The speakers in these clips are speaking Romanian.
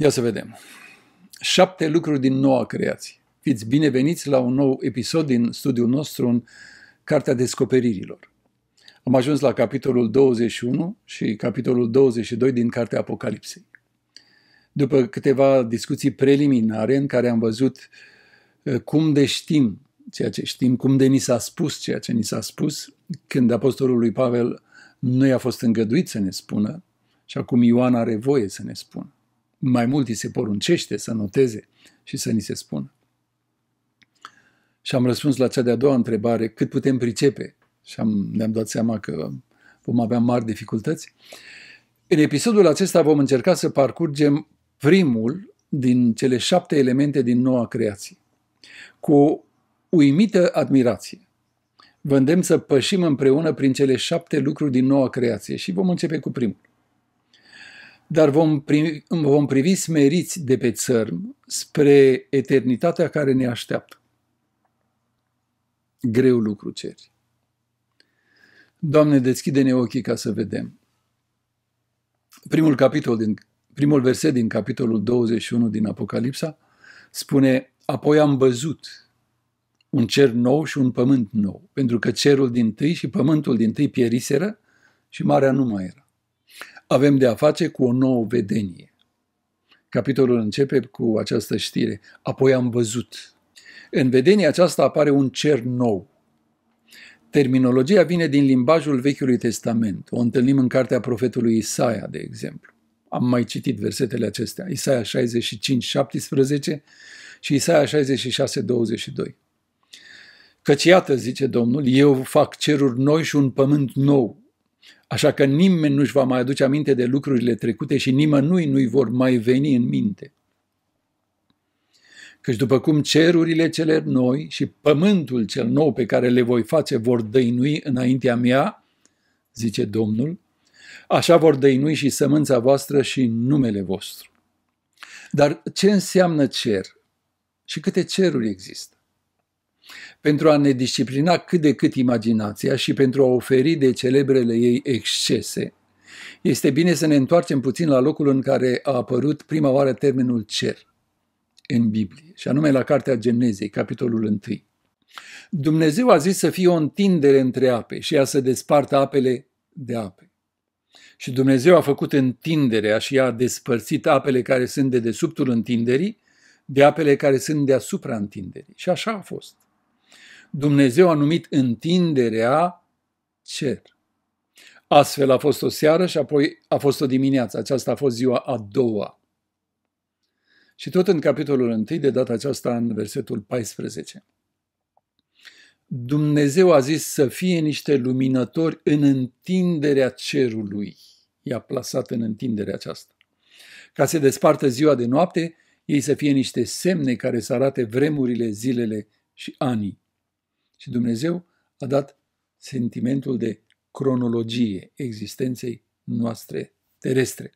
Ia să vedem. Șapte lucruri din noua creație. Fiți bineveniți la un nou episod din studiul nostru în Cartea Descoperirilor. Am ajuns la capitolul 21 și capitolul 22 din Cartea Apocalipsei. După câteva discuții preliminare în care am văzut uh, cum de știm ceea ce știm, cum de ni s-a spus ceea ce ni s-a spus, când apostolul lui Pavel nu i-a fost îngăduit să ne spună și acum Ioan are voie să ne spună mai mult îi se poruncește să noteze și să ni se spună. Și am răspuns la cea de-a doua întrebare, cât putem pricepe? Și am, ne-am dat seama că vom avea mari dificultăți. În episodul acesta vom încerca să parcurgem primul din cele șapte elemente din noua creație, cu uimită admirație. Vă îndemn să pășim împreună prin cele șapte lucruri din noua creație și vom începe cu primul dar vom, primi, vom privi smeriți de pe țărm spre eternitatea care ne așteaptă. Greu lucru ceri. Doamne, deschide-ne ochii ca să vedem. Primul, capitol din, primul verset din capitolul 21 din Apocalipsa spune Apoi am văzut un cer nou și un pământ nou, pentru că cerul din tâi și pământul din tâi pieriseră și marea nu mai era avem de a face cu o nouă vedenie. Capitolul începe cu această știre. Apoi am văzut. În vedenie aceasta apare un cer nou. Terminologia vine din limbajul Vechiului Testament. O întâlnim în cartea profetului Isaia, de exemplu. Am mai citit versetele acestea. Isaia 65, 17 și Isaia 66, 22. Căci iată, zice Domnul, eu fac ceruri noi și un pământ nou Așa că nimeni nu-și va mai aduce aminte de lucrurile trecute și nimănui nu-i vor mai veni în minte. Căci după cum cerurile cele noi și pământul cel nou pe care le voi face vor dăinui înaintea mea, zice Domnul, așa vor dăinui și sămânța voastră și numele vostru. Dar ce înseamnă cer? Și câte ceruri există? Pentru a ne disciplina cât de cât imaginația și pentru a oferi de celebrele ei excese, este bine să ne întoarcem puțin la locul în care a apărut prima oară termenul cer în Biblie, și anume la Cartea Genezei, capitolul 1. Dumnezeu a zis să fie o întindere între ape și a să despartă apele de ape. Și Dumnezeu a făcut întinderea și a despărțit apele care sunt de desubtul întinderii de apele care sunt deasupra întinderii. Și așa a fost. Dumnezeu a numit întinderea cer. Astfel a fost o seară și apoi a fost o dimineață. Aceasta a fost ziua a doua. Și tot în capitolul 1, de data aceasta în versetul 14. Dumnezeu a zis să fie niște luminători în întinderea cerului. I-a plasat în întinderea aceasta. Ca să despartă ziua de noapte, ei să fie niște semne care să arate vremurile, zilele și anii și Dumnezeu a dat sentimentul de cronologie existenței noastre terestre.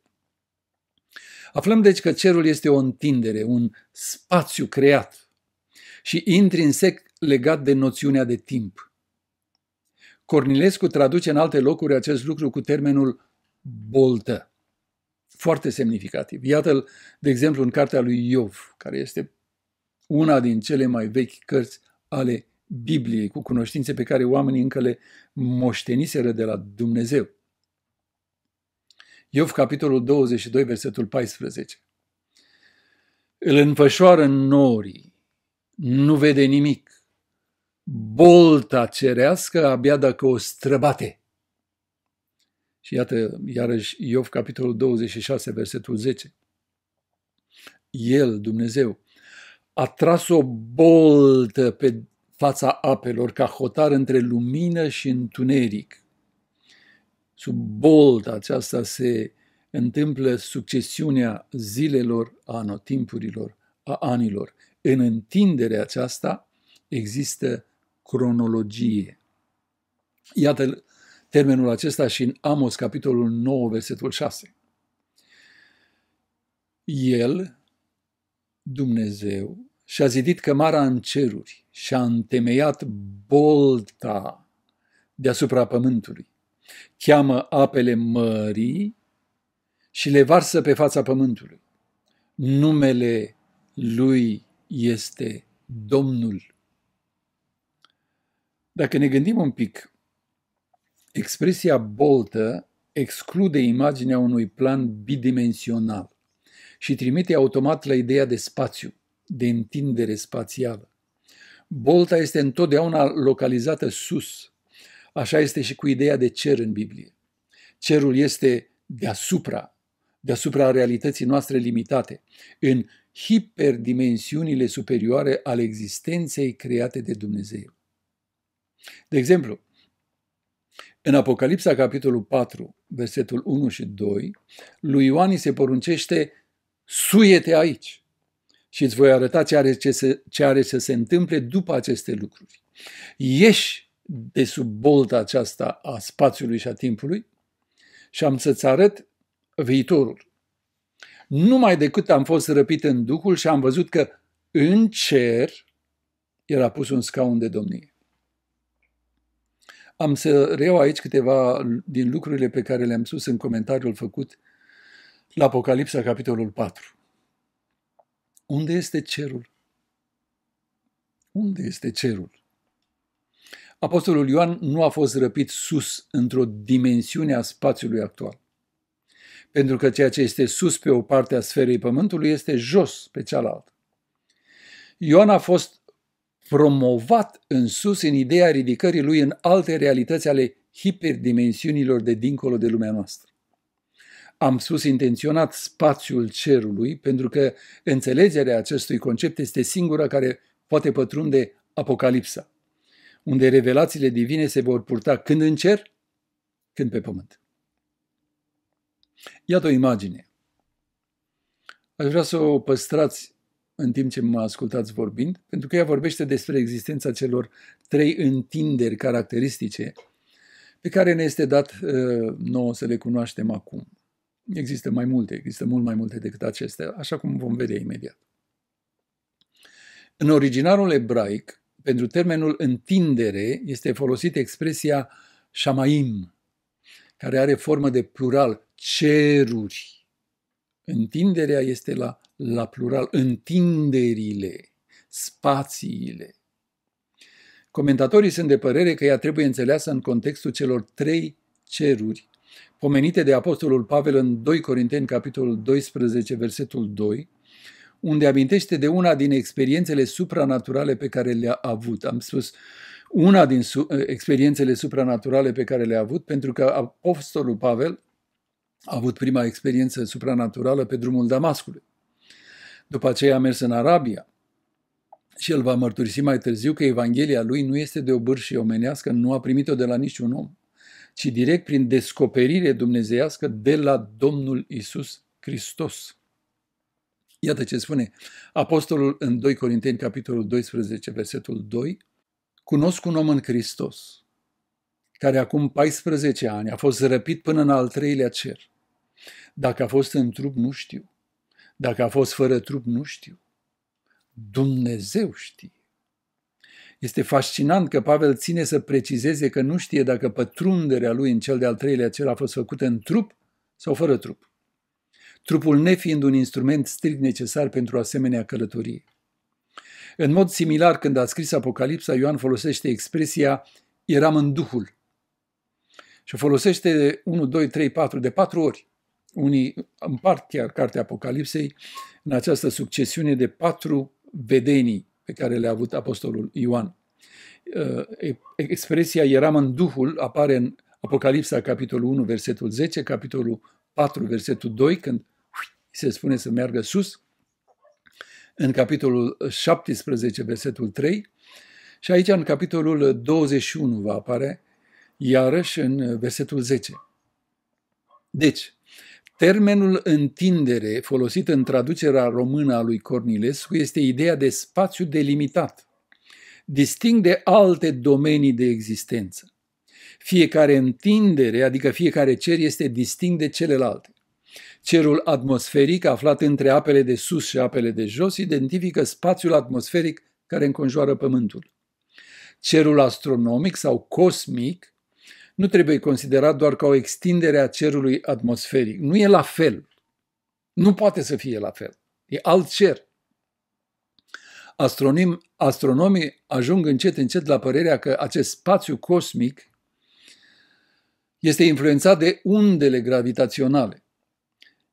Aflăm deci că cerul este o întindere, un spațiu creat și intrinsec legat de noțiunea de timp. Cornilescu traduce în alte locuri acest lucru cu termenul boltă. Foarte semnificativ. Iată-l, de exemplu, în cartea lui Iov, care este una din cele mai vechi cărți ale Bibliei, cu cunoștințe pe care oamenii încă le moșteniseră de la Dumnezeu. Iov, capitolul 22, versetul 14. Îl înfășoară în norii, nu vede nimic. Bolta cerească abia dacă o străbate. Și iată, iarăși, Iov, capitolul 26, versetul 10. El, Dumnezeu, a tras o boltă pe fața apelor ca hotar între lumină și întuneric. Sub bolta aceasta se întâmplă succesiunea zilelor, a anotimpurilor, a anilor. În întinderea aceasta există cronologie. Iată termenul acesta și în Amos, capitolul 9, versetul 6. El, Dumnezeu, și-a zidit cămara în ceruri și-a întemeiat bolta deasupra pământului. Cheamă apele mării și le varsă pe fața pământului. Numele lui este Domnul. Dacă ne gândim un pic, expresia boltă exclude imaginea unui plan bidimensional și trimite automat la ideea de spațiu de întindere spațială. Bolta este întotdeauna localizată sus. Așa este și cu ideea de cer în Biblie. Cerul este deasupra, deasupra realității noastre limitate, în hiperdimensiunile superioare ale existenței create de Dumnezeu. De exemplu, în Apocalipsa, capitolul 4, versetul 1 și 2, lui Ioan se poruncește, suiete aici și îți voi arăta ce are, ce, se, ce are să se întâmple după aceste lucruri. Ieși de sub bolta aceasta a spațiului și a timpului și am să-ți arăt viitorul. Numai decât am fost răpit în Duhul și am văzut că în cer era pus un scaun de domnie. Am să reiau aici câteva din lucrurile pe care le-am spus în comentariul făcut la Apocalipsa, capitolul 4. Unde este cerul? Unde este cerul? Apostolul Ioan nu a fost răpit sus într-o dimensiune a spațiului actual. Pentru că ceea ce este sus pe o parte a sferei Pământului este jos pe cealaltă. Ioan a fost promovat în sus în ideea ridicării lui în alte realități ale hiperdimensiunilor de dincolo de lumea noastră. Am sus intenționat spațiul cerului, pentru că înțelegerea acestui concept este singura care poate pătrunde Apocalipsa, unde revelațiile divine se vor purta când în cer, când pe pământ. Iată o imagine. Aș vrea să o păstrați în timp ce mă ascultați vorbind, pentru că ea vorbește despre existența celor trei întinderi caracteristice pe care ne este dat uh, nouă să le cunoaștem acum. Există mai multe, există mult mai multe decât acestea, așa cum vom vedea imediat. În originarul ebraic, pentru termenul întindere este folosită expresia shamaim, care are formă de plural, ceruri. Întinderea este la, la plural, întinderile, spațiile. Comentatorii sunt de părere că ea trebuie înțeleasă în contextul celor trei ceruri pomenite de Apostolul Pavel în 2 Corinteni, capitolul 12, versetul 2, unde amintește de una din experiențele supranaturale pe care le-a avut. Am spus una din su- experiențele supranaturale pe care le-a avut, pentru că Apostolul Pavel a avut prima experiență supranaturală pe drumul Damascului. După aceea a mers în Arabia și el va mărturisi mai târziu că Evanghelia lui nu este de o bârșie omenească, nu a primit-o de la niciun om ci direct prin descoperire dumnezeiască de la Domnul Isus Hristos. Iată ce spune apostolul în 2 Corinteni, capitolul 12, versetul 2. Cunosc un om în Hristos, care acum 14 ani a fost răpit până în al treilea cer. Dacă a fost în trup, nu știu. Dacă a fost fără trup, nu știu. Dumnezeu știe. Este fascinant că Pavel ține să precizeze că nu știe dacă pătrunderea lui în cel de-al treilea cer a fost făcută în trup sau fără trup. Trupul nefiind un instrument strict necesar pentru asemenea călătorie. În mod similar, când a scris Apocalipsa, Ioan folosește expresia eram în Duhul. Și o folosește de 1, 2, 3, 4, de patru ori. Unii împart chiar cartea Apocalipsei în această succesiune de patru vedenii pe care le-a avut Apostolul Ioan. Uh, expresia eram în Duhul apare în Apocalipsa, capitolul 1, versetul 10, capitolul 4, versetul 2, când se spune să meargă sus, în capitolul 17, versetul 3, și aici în capitolul 21 va apare iarăși în versetul 10. Deci, Termenul întindere folosit în traducerea română a lui Cornilescu este ideea de spațiu delimitat, disting de alte domenii de existență. Fiecare întindere, adică fiecare cer, este distinct de celelalte. Cerul atmosferic, aflat între apele de sus și apele de jos, identifică spațiul atmosferic care înconjoară Pământul. Cerul astronomic sau cosmic nu trebuie considerat doar ca o extindere a cerului atmosferic. Nu e la fel. Nu poate să fie la fel. E alt cer. Astronim, astronomii ajung încet încet la părerea că acest spațiu cosmic este influențat de undele gravitaționale,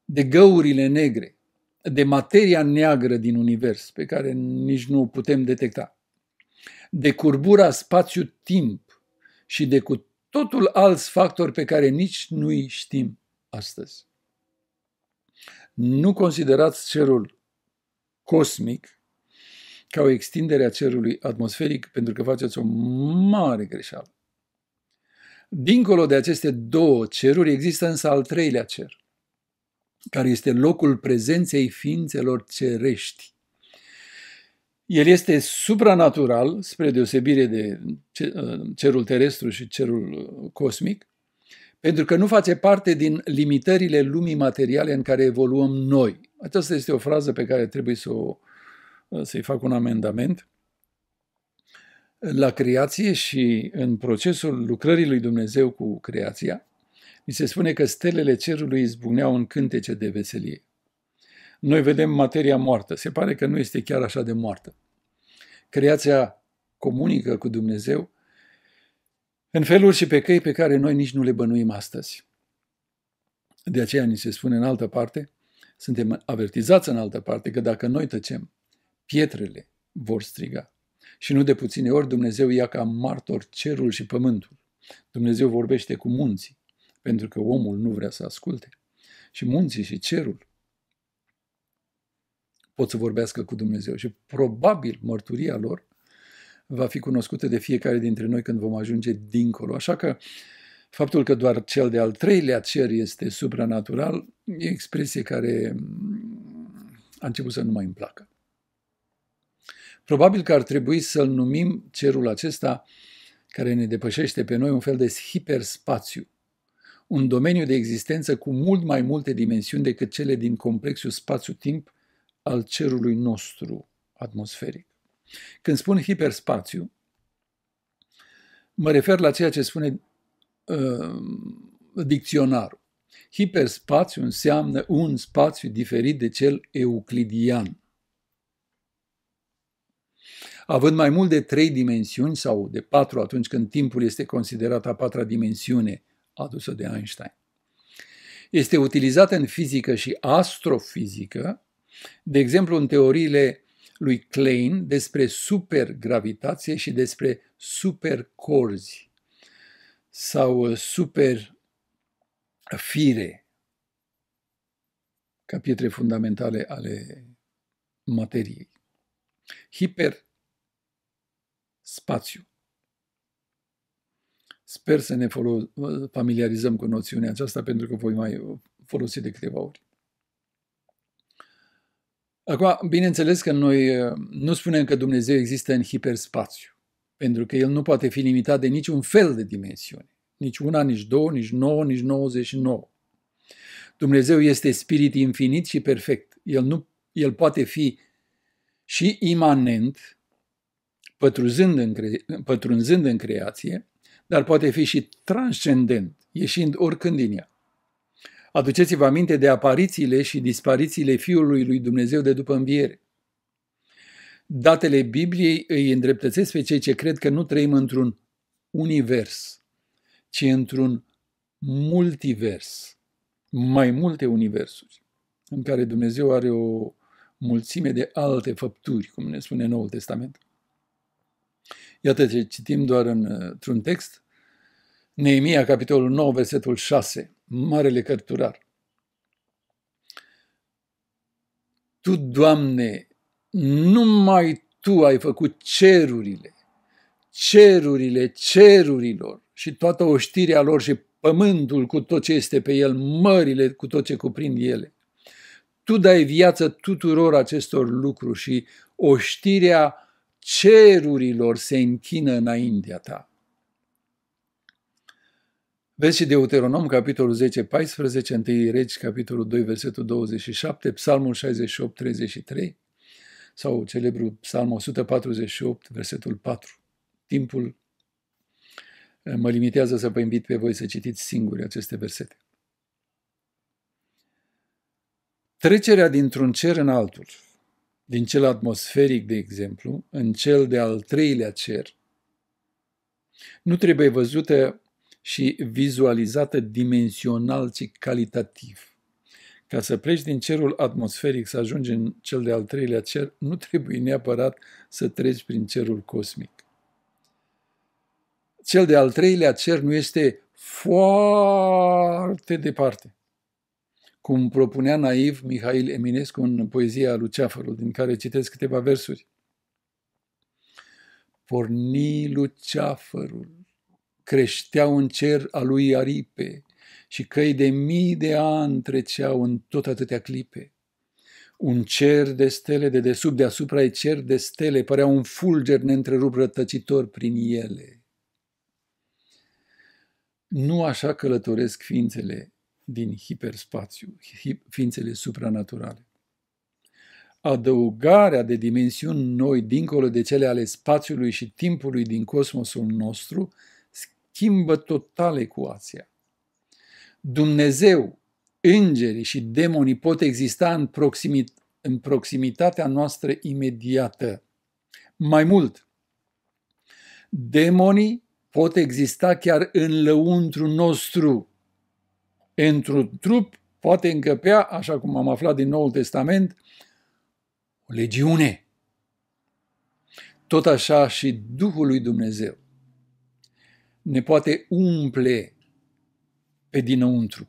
de găurile negre, de materia neagră din univers, pe care nici nu o putem detecta, de curbura spațiu-timp și de totul alți factori pe care nici nu-i știm astăzi. Nu considerați cerul cosmic ca o extindere a cerului atmosferic pentru că faceți o mare greșeală. Dincolo de aceste două ceruri există însă al treilea cer, care este locul prezenței ființelor cerești. El este supranatural, spre deosebire de ă, cerul terestru și cerul ă, cosmic, pentru că nu face parte din limitările lumii materiale în care evoluăm noi. Aceasta este o frază pe care trebuie să o, ă, să-i fac un amendament. La creație și în procesul lucrării lui Dumnezeu cu creația, mi se spune că stelele cerului izbucneau în cântece de veselie noi vedem materia moartă. Se pare că nu este chiar așa de moartă. Creația comunică cu Dumnezeu în feluri și pe căi pe care noi nici nu le bănuim astăzi. De aceea ni se spune în altă parte, suntem avertizați în altă parte, că dacă noi tăcem, pietrele vor striga. Și nu de puține ori Dumnezeu ia ca martor cerul și pământul. Dumnezeu vorbește cu munții, pentru că omul nu vrea să asculte. Și munții și cerul pot să vorbească cu Dumnezeu. Și probabil mărturia lor va fi cunoscută de fiecare dintre noi când vom ajunge dincolo. Așa că faptul că doar cel de-al treilea cer este supranatural e expresie care mm, a început să nu mai îmi placă. Probabil că ar trebui să-l numim cerul acesta care ne depășește pe noi un fel de hiperspațiu, un domeniu de existență cu mult mai multe dimensiuni decât cele din complexul spațiu-timp al cerului nostru atmosferic. Când spun hiperspațiu, mă refer la ceea ce spune uh, dicționarul. Hiperspațiu înseamnă un spațiu diferit de cel euclidian. Având mai mult de trei dimensiuni sau de patru atunci când timpul este considerat a patra dimensiune adusă de Einstein. Este utilizată în fizică și astrofizică de exemplu, în teoriile lui Klein despre supergravitație și despre supercorzi sau uh, superfire ca pietre fundamentale ale materiei. Hiper spațiu. Sper să ne uh, familiarizăm cu noțiunea aceasta pentru că voi mai uh, folosi de câteva ori. Acum, bineînțeles că noi uh, nu spunem că Dumnezeu există în hiperspațiu, pentru că El nu poate fi limitat de niciun fel de dimensiune, nici una, nici două, nici nouă, nici 99. Dumnezeu este spirit infinit și perfect. El, nu, el poate fi și imanent, pătrunzând în, cre, pătrunzând în creație, dar poate fi și transcendent, ieșind oricând din ea. Aduceți-vă aminte de aparițiile și disparițiile Fiului lui Dumnezeu de după înviere. Datele Bibliei îi îndreptățesc pe cei ce cred că nu trăim într-un univers, ci într-un multivers, mai multe universuri, în care Dumnezeu are o mulțime de alte făpturi, cum ne spune Noul Testament. Iată ce citim doar în, într-un text, Neemia, capitolul 9, versetul 6 marele cărturar. Tu, Doamne, numai Tu ai făcut cerurile, cerurile cerurilor și toată oștirea lor și pământul cu tot ce este pe el, mările cu tot ce cuprind ele. Tu dai viață tuturor acestor lucruri și oștirea cerurilor se închină înaintea ta. Vezi și Deuteronom, capitolul 10, 14, 1 Regi, capitolul 2, versetul 27, Psalmul 68, 33 sau celebrul Psalm 148, versetul 4. Timpul eh, mă limitează să vă invit pe voi să citiți singuri aceste versete. Trecerea dintr-un cer în altul, din cel atmosferic, de exemplu, în cel de al treilea cer, nu trebuie văzută și vizualizată dimensional, ci calitativ. Ca să pleci din cerul atmosferic să ajungi în cel de-al treilea cer, nu trebuie neapărat să treci prin cerul cosmic. Cel de-al treilea cer nu este foarte departe. Cum propunea naiv Mihail Eminescu în poezia Luceafărul, din care citesc câteva versuri. Porni Luceafărul creșteau în cer a lui aripe și căi de mii de ani treceau în tot atâtea clipe. Un cer de stele de desubt deasupra e cer de stele, părea un fulger neîntrerupt rătăcitor prin ele. Nu așa călătoresc ființele din hiperspațiu, ființele supranaturale. Adăugarea de dimensiuni noi dincolo de cele ale spațiului și timpului din cosmosul nostru schimbă total ecuația. Dumnezeu, îngerii și demonii pot exista în, proximit- în proximitatea noastră imediată. Mai mult, demonii pot exista chiar în lăuntru nostru. Într-un trup poate încăpea, așa cum am aflat din Noul Testament, o legiune. Tot așa și Duhul lui Dumnezeu ne poate umple pe dinăuntru.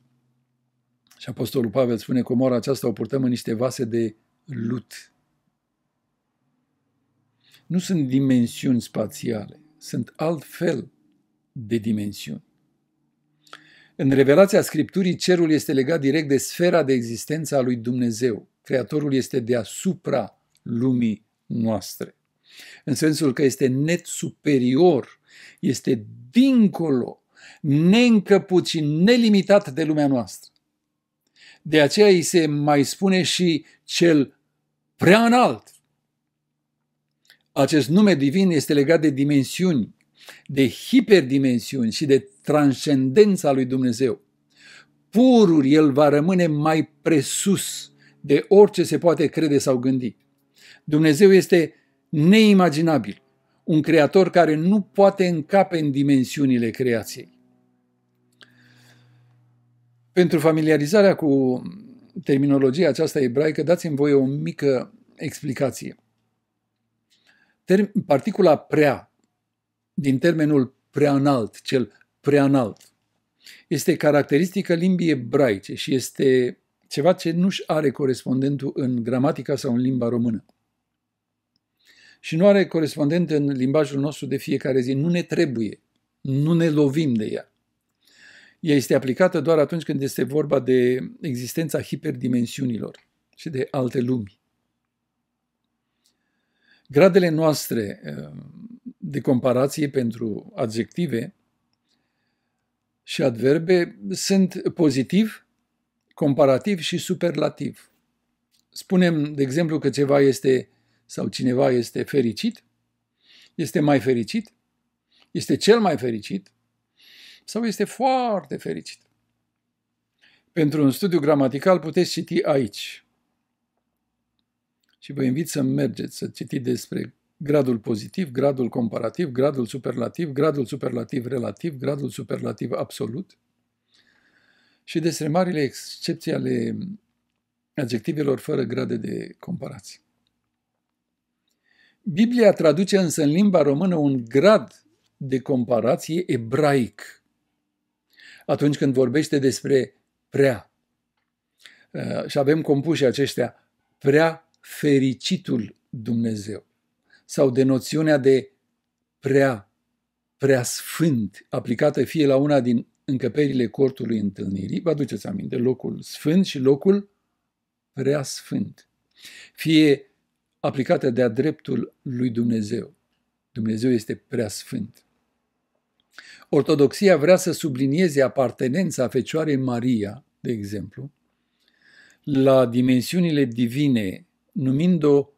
Și Apostolul Pavel spune, comora aceasta o purtăm în niște vase de lut. Nu sunt dimensiuni spațiale, sunt altfel de dimensiuni. În revelația Scripturii, cerul este legat direct de sfera de existență a lui Dumnezeu. Creatorul este deasupra lumii noastre în sensul că este net superior, este dincolo, neîncăput și nelimitat de lumea noastră. De aceea îi se mai spune și cel prea înalt. Acest nume divin este legat de dimensiuni, de hiperdimensiuni și de transcendența lui Dumnezeu. Pururi el va rămâne mai presus de orice se poate crede sau gândi. Dumnezeu este neimaginabil, un creator care nu poate încape în dimensiunile creației. Pentru familiarizarea cu terminologia aceasta ebraică, dați-mi voie o mică explicație. particula prea, din termenul prea înalt, cel prea înalt, este caracteristică limbii ebraice și este ceva ce nu-și are corespondentul în gramatica sau în limba română și nu are corespondent în limbajul nostru de fiecare zi. Nu ne trebuie, nu ne lovim de ea. Ea este aplicată doar atunci când este vorba de existența hiperdimensiunilor și de alte lumi. Gradele noastre eh, de comparație pentru adjective și adverbe sunt pozitiv, comparativ și superlativ. Spunem, de exemplu, că ceva este sau cineva este fericit, este mai fericit, este cel mai fericit sau este foarte fericit. Pentru un studiu gramatical puteți citi aici. Și vă invit să mergeți să citiți despre gradul pozitiv, gradul comparativ, gradul superlativ, gradul superlativ relativ, gradul superlativ absolut și despre marile excepții ale adjectivelor fără grade de comparație. Biblia traduce însă în limba română un grad de comparație ebraic atunci când vorbește despre prea. Uh, și avem compuși aceștia prea fericitul Dumnezeu sau de noțiunea de prea, prea sfânt, aplicată fie la una din încăperile cortului întâlnirii, vă aduceți aminte, locul sfânt și locul prea sfânt. Fie aplicată de-a dreptul lui Dumnezeu. Dumnezeu este prea sfânt. Ortodoxia vrea să sublinieze apartenența Fecioarei Maria, de exemplu, la dimensiunile divine, numind-o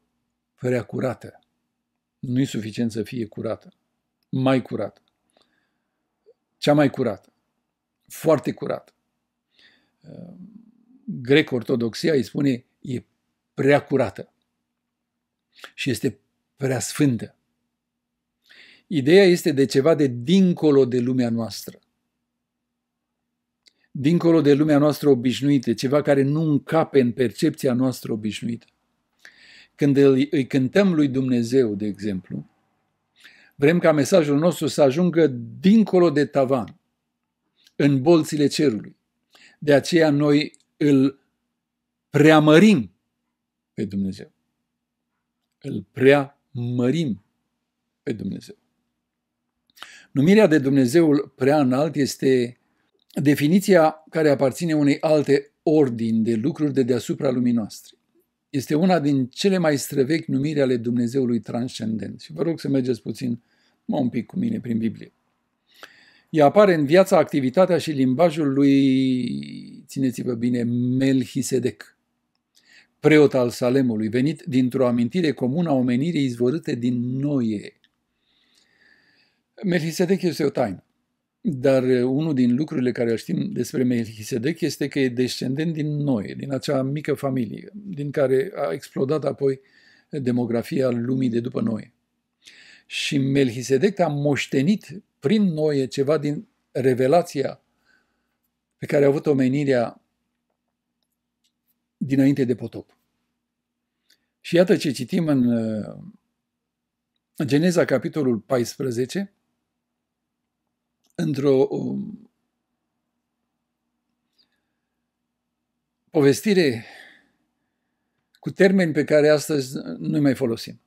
prea curată. Nu e suficient să fie curată, mai curată. Cea mai curată, foarte curată. Grec-ortodoxia îi spune e prea curată și este prea sfântă. Ideea este de ceva de dincolo de lumea noastră. Dincolo de lumea noastră obișnuită, ceva care nu încape în percepția noastră obișnuită. Când îi, cântăm lui Dumnezeu, de exemplu, vrem ca mesajul nostru să ajungă dincolo de tavan, în bolțile cerului. De aceea noi îl preamărim pe Dumnezeu îl prea mărim pe Dumnezeu. Numirea de Dumnezeul prea înalt este definiția care aparține unei alte ordini de lucruri de deasupra lumii noastre. Este una din cele mai străvechi numiri ale Dumnezeului transcendent. Și vă rog să mergeți puțin, mă un pic cu mine prin Biblie. Ea apare în viața, activitatea și limbajul lui, țineți-vă bine, Melchisedec preot al Salemului, venit dintr-o amintire comună a omenirii izvorâte din Noie. Melchisedec este o taină, dar unul din lucrurile care știm despre Melchisedec este că e descendent din Noie, din acea mică familie, din care a explodat apoi demografia lumii de după Noie. Și Melchisedec a moștenit prin Noie ceva din revelația pe care a avut omenirea dinainte de potop. Și iată ce citim în, uh, Geneza, capitolul 14, într-o um, povestire cu termeni pe care astăzi nu mai folosim.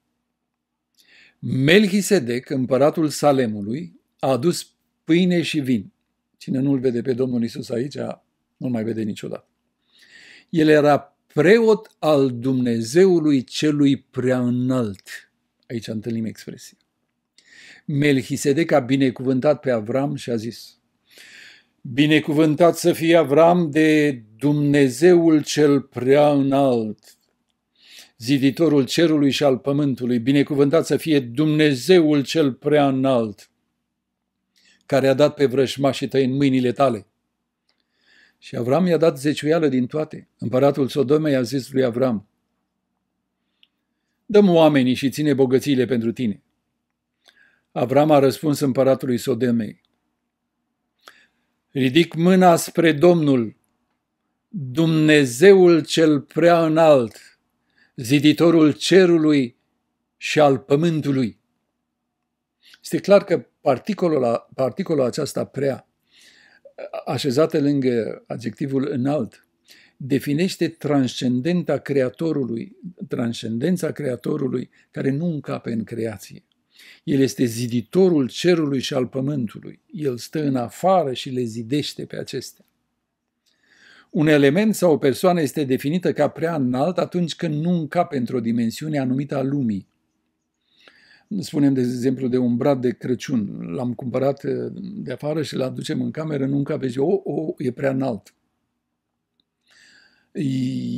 Melchisedec, împăratul Salemului, a adus pâine și vin. Cine nu-l vede pe Domnul Isus aici, nu-l mai vede niciodată. El era preot al Dumnezeului celui prea înalt. Aici întâlnim expresia. Melchisedec a binecuvântat pe Avram și a zis, Binecuvântat să fie Avram de Dumnezeul cel prea înalt, ziditorul cerului și al pământului, binecuvântat să fie Dumnezeul cel prea înalt, care a dat pe vrășmașii tăi în mâinile tale și Avram i-a dat zeciuială din toate. Împăratul Sodomei i-a zis lui Avram, Dăm oamenii și ține bogățiile pentru tine. Avram a răspuns împăratului Sodomei, Ridic mâna spre Domnul, Dumnezeul cel prea înalt, ziditorul cerului și al pământului. Este clar că particolul, particolul acesta prea așezată lângă adjectivul înalt, definește transcendenta creatorului, transcendența creatorului care nu încape în creație. El este ziditorul cerului și al pământului. El stă în afară și le zidește pe acestea. Un element sau o persoană este definită ca prea înalt atunci când nu încape într-o dimensiune anumită a lumii, spunem de exemplu de un brad de Crăciun, l-am cumpărat eh, de afară și l-aducem în cameră, nu încape și o, oh, oh, e prea înalt.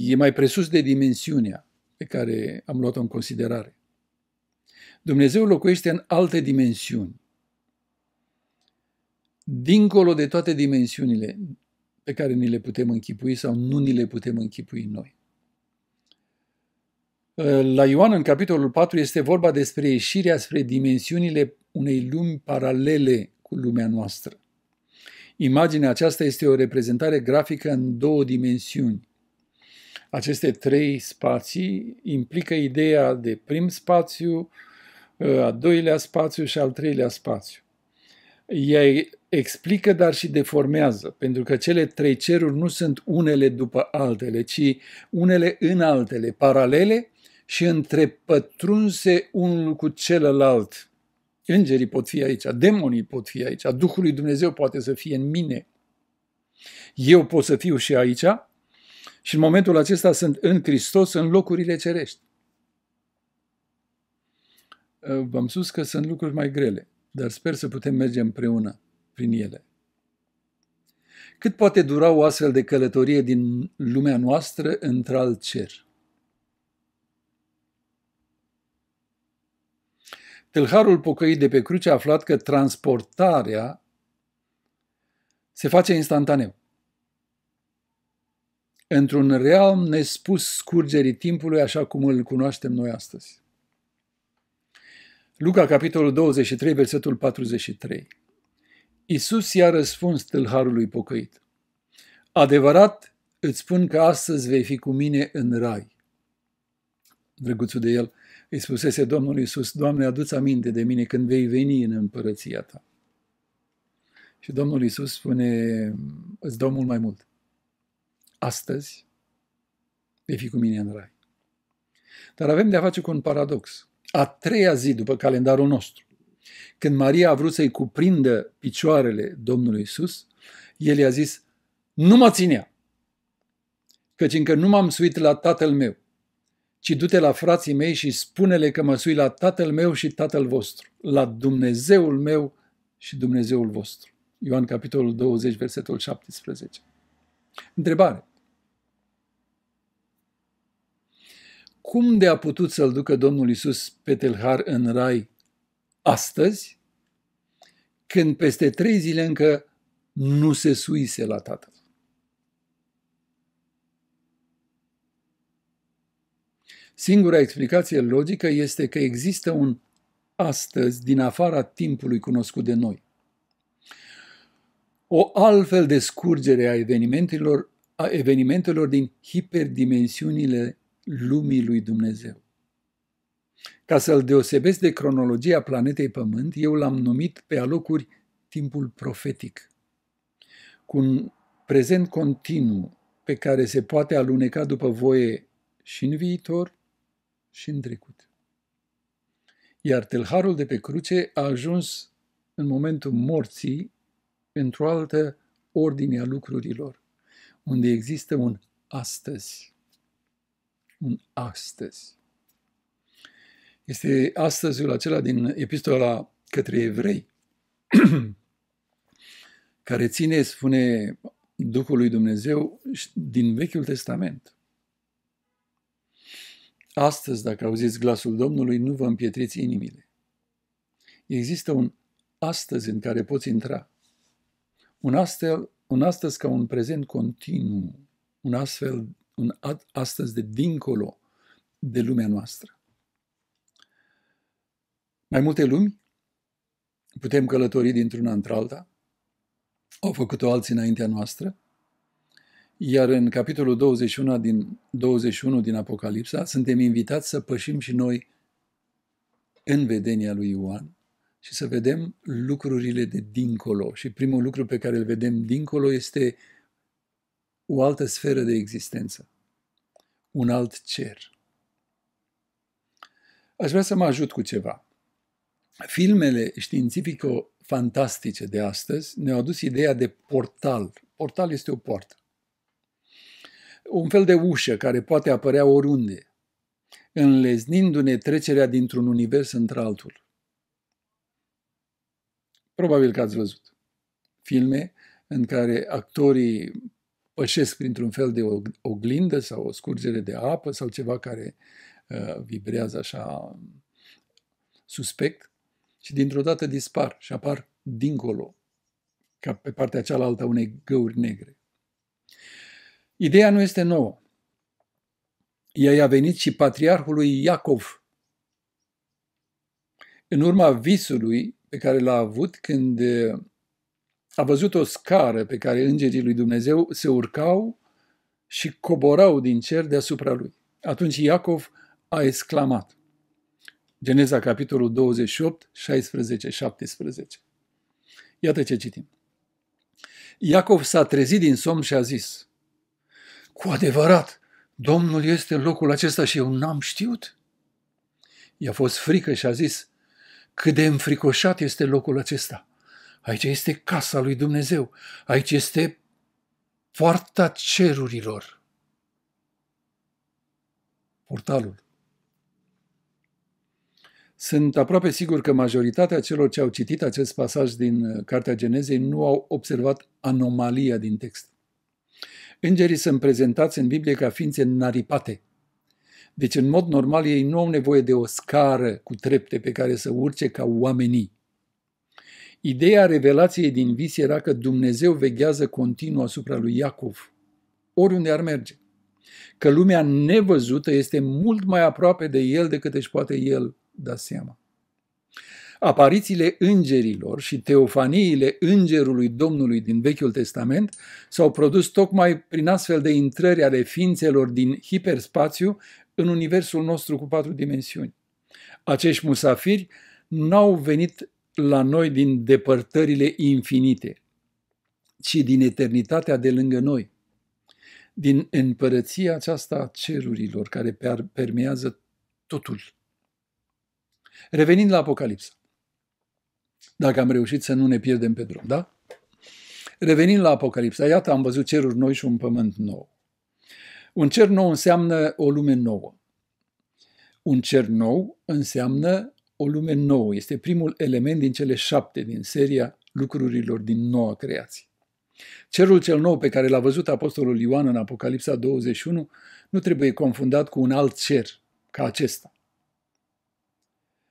E mai presus de dimensiunea pe care am luat-o în considerare. Dumnezeu locuiește în alte dimensiuni. Dincolo de toate dimensiunile pe care ni le putem închipui sau nu ni le putem închipui noi. La Ioan, în capitolul 4, este vorba despre ieșirea spre dimensiunile unei lumi paralele cu lumea noastră. Imaginea aceasta este o reprezentare grafică în două dimensiuni. Aceste trei spații implică ideea de prim spațiu, a doilea spațiu și al treilea spațiu. Ea explică, dar și deformează, pentru că cele trei ceruri nu sunt unele după altele, ci unele în altele, paralele, și întrepătrunse unul cu celălalt. Îngerii pot fi aici, demonii pot fi aici, Duhul lui Dumnezeu poate să fie în mine. Eu pot să fiu și aici și în momentul acesta sunt în Hristos, în locurile cerești. Uh, v-am spus că sunt lucruri mai grele, dar sper să putem merge împreună prin ele. Cât poate dura o astfel de călătorie din lumea noastră într-alt cer? Tâlharul pocăit de pe cruce a aflat că transportarea se face instantaneu. Într-un realm nespus scurgerii timpului, așa cum îl cunoaștem noi astăzi. Luca, capitolul 23, versetul 43. Isus i-a răspuns tâlharului pocăit. Adevărat îți spun că astăzi vei fi cu mine în rai. Drăguțul de el, îi spusese Domnul Iisus, Doamne, adu-ți aminte de mine când vei veni în împărăția ta. Și Domnul Iisus spune, îți dau mult mai mult. Astăzi vei fi cu mine în rai. Dar avem de-a face cu un paradox. A treia zi după calendarul nostru, când Maria a vrut să-i cuprindă picioarele Domnului Iisus, el i-a zis, nu mă ținea, căci încă nu m-am suit la tatăl meu ci du-te la frații mei și spune-le că mă sui la tatăl meu și tatăl vostru, la Dumnezeul meu și Dumnezeul vostru. Ioan capitolul 20, versetul 17. Întrebare. Cum de a putut să-l ducă Domnul Iisus pe Telhar în rai astăzi, când peste trei zile încă nu se suise la tatăl? Singura explicație logică este că există un astăzi din afara timpului cunoscut de noi. O altfel de scurgere a evenimentelor, a evenimentelor din hiperdimensiunile lumii lui Dumnezeu. Ca să-l deosebesc de cronologia planetei Pământ, eu l-am numit pe alocuri timpul profetic, cu un prezent continuu pe care se poate aluneca după voie și în viitor și în trecut. Iar telharul de pe cruce a ajuns în momentul morții într-o altă ordine a lucrurilor, unde există un astăzi. Un astăzi. Este astăziul acela din epistola către evrei, care ține, spune Duhul lui Dumnezeu, din Vechiul Testament. Astăzi, dacă auziți glasul Domnului, nu vă împietriți inimile. Există un astăzi în care poți intra. Un, astel, un astăzi ca un prezent continuu, un astfel, un astăzi de dincolo de lumea noastră. Mai multe lumi? Putem călători dintr-una într-alta? Au făcut-o alții înaintea noastră? Iar în capitolul 21 din, 21 din Apocalipsa suntem invitați să pășim și noi în vedenia lui Ioan și să vedem lucrurile de dincolo. Și primul lucru pe care îl vedem dincolo este o altă sferă de existență, un alt cer. Aș vrea să mă ajut cu ceva. Filmele științifico-fantastice de astăzi ne-au adus ideea de portal. Portal este o poartă un fel de ușă care poate apărea oriunde, înleznindu-ne trecerea dintr-un univers într-altul. Probabil că ați văzut filme în care actorii pășesc printr-un fel de oglindă sau o scurgere de apă sau ceva care uh, vibrează așa suspect și dintr-o dată dispar și apar dincolo, ca pe partea cealaltă a unei găuri negre. Ideea nu este nouă. Ea i-a venit și patriarhului Iacov. În urma visului pe care l-a avut când eh, a văzut o scară pe care îngerii lui Dumnezeu se urcau și coborau din cer deasupra lui. Atunci Iacov a exclamat. Geneza, capitolul 28, 16, 17. Iată ce citim. Iacov s-a trezit din somn și a zis, cu adevărat, Domnul este în locul acesta și eu n-am știut. I-a fost frică și a zis, cât de înfricoșat este locul acesta. Aici este casa lui Dumnezeu, aici este poarta cerurilor. Portalul. Sunt aproape sigur că majoritatea celor ce au citit acest pasaj din uh, Cartea Genezei nu au observat anomalia din text. Îngerii sunt prezentați în Biblie ca ființe naripate. Deci, în mod normal, ei nu au nevoie de o scară cu trepte pe care să urce ca oamenii. Ideea revelației din vis era că Dumnezeu veghează continuu asupra lui Iacov, oriunde ar merge. Că lumea nevăzută este mult mai aproape de el decât își poate el da seama. Aparițiile îngerilor și teofaniile îngerului Domnului din Vechiul Testament s-au produs tocmai prin astfel de intrări ale ființelor din hiperspațiu în universul nostru cu patru dimensiuni. Acești musafiri n-au venit la noi din depărtările infinite, ci din eternitatea de lângă noi, din împărăția aceasta a cerurilor care permează totul. Revenind la Apocalipsa, dacă am reușit să nu ne pierdem pe drum, da? Revenind la Apocalipsa, iată, am văzut ceruri noi și un pământ nou. Un cer nou înseamnă o lume nouă. Un cer nou înseamnă o lume nouă. Este primul element din cele șapte din seria lucrurilor din noua creație. Cerul cel nou pe care l-a văzut Apostolul Ioan în Apocalipsa 21 nu trebuie confundat cu un alt cer ca acesta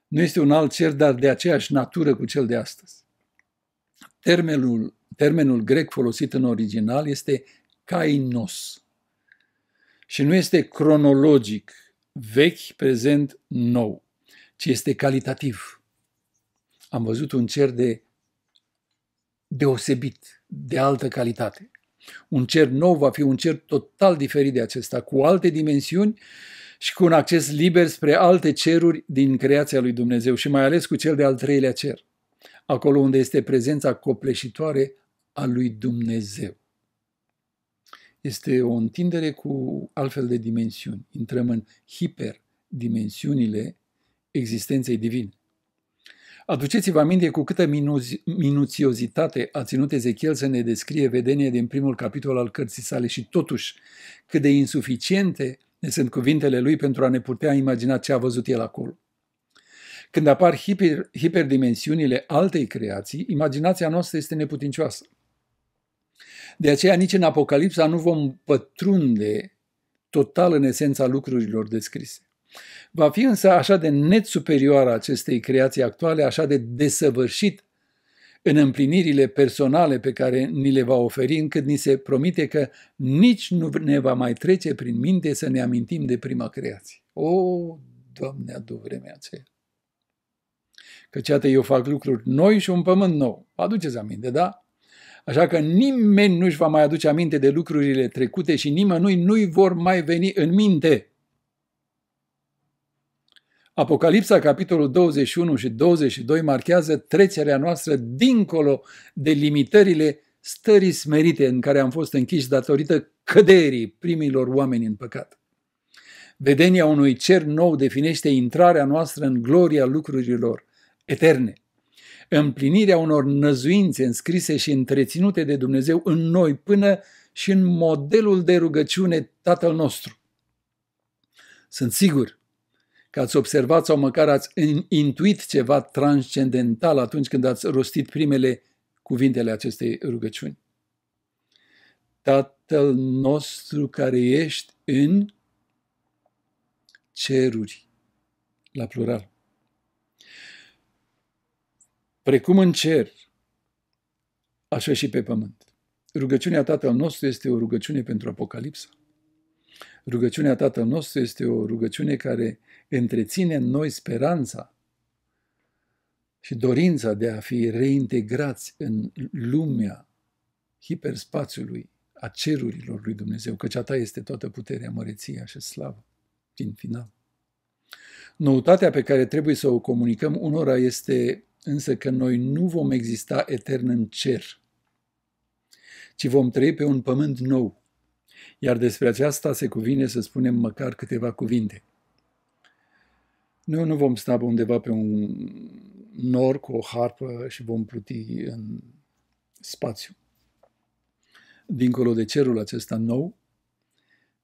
nu este un alt cer, dar de aceeași natură cu cel de astăzi. Termenul, termenul grec folosit în original este kainos și nu este cronologic, vechi, prezent, nou, ci este calitativ. Am văzut un cer de deosebit, de altă calitate. Un cer nou va fi un cer total diferit de acesta, cu alte dimensiuni și cu un acces liber spre alte ceruri din creația lui Dumnezeu și mai ales cu cel de-al treilea cer, acolo unde este prezența copleșitoare a lui Dumnezeu. Este o întindere cu altfel de dimensiuni. Intrăm în hiperdimensiunile existenței divine. Aduceți-vă aminte cu câtă minu- minuțiozitate a ținut Ezechiel să ne descrie vedenia din primul capitol al cărții sale și totuși cât de insuficiente ne sunt cuvintele lui pentru a ne putea imagina ce a văzut el acolo. Când apar hiper, hiperdimensiunile altei creații, imaginația noastră este neputincioasă. De aceea nici în Apocalipsa nu vom pătrunde total în esența lucrurilor descrise. Va fi însă așa de net superioară acestei creații actuale, așa de desăvârșit în împlinirile personale pe care ni le va oferi, încât ni se promite că nici nu ne va mai trece prin minte să ne amintim de prima creație. O, Doamne, adu vremea aceea! Căci ceată eu fac lucruri noi și un pământ nou. Aduceți aminte, da? Așa că nimeni nu-și va mai aduce aminte de lucrurile trecute și nimănui nu-i vor mai veni în minte. Apocalipsa, capitolul 21 și 22, marchează trecerea noastră dincolo de limitările stării smerite în care am fost închiși datorită căderii primilor oameni în păcat. Vedenia unui cer nou definește intrarea noastră în gloria lucrurilor eterne, împlinirea unor năzuințe înscrise și întreținute de Dumnezeu în noi până și în modelul de rugăciune Tatăl nostru. Sunt sigur că ați observat sau măcar ați intuit ceva transcendental atunci când ați rostit primele cuvintele acestei rugăciuni. Tatăl nostru care ești în ceruri, la plural. Precum în cer, așa și pe pământ. Rugăciunea Tatăl nostru este o rugăciune pentru Apocalipsa. Rugăciunea Tatăl nostru este o rugăciune care întreține în noi speranța și dorința de a fi reintegrați în lumea hiperspațiului a cerurilor lui Dumnezeu, căci a ta este toată puterea, măreția și slavă, din final. Noutatea pe care trebuie să o comunicăm unora este însă că noi nu vom exista etern în cer, ci vom trăi pe un pământ nou, iar despre aceasta se cuvine să spunem măcar câteva cuvinte. Noi nu vom sta undeva pe un nor cu o harpă și vom pluti în spațiu. Dincolo de cerul acesta nou,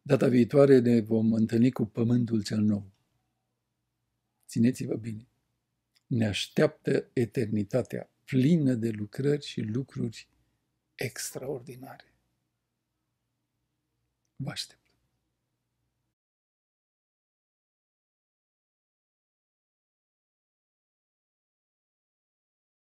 data viitoare ne vom întâlni cu pământul cel nou. Țineți-vă bine! Ne așteaptă eternitatea plină de lucrări și lucruri extraordinare. başladı.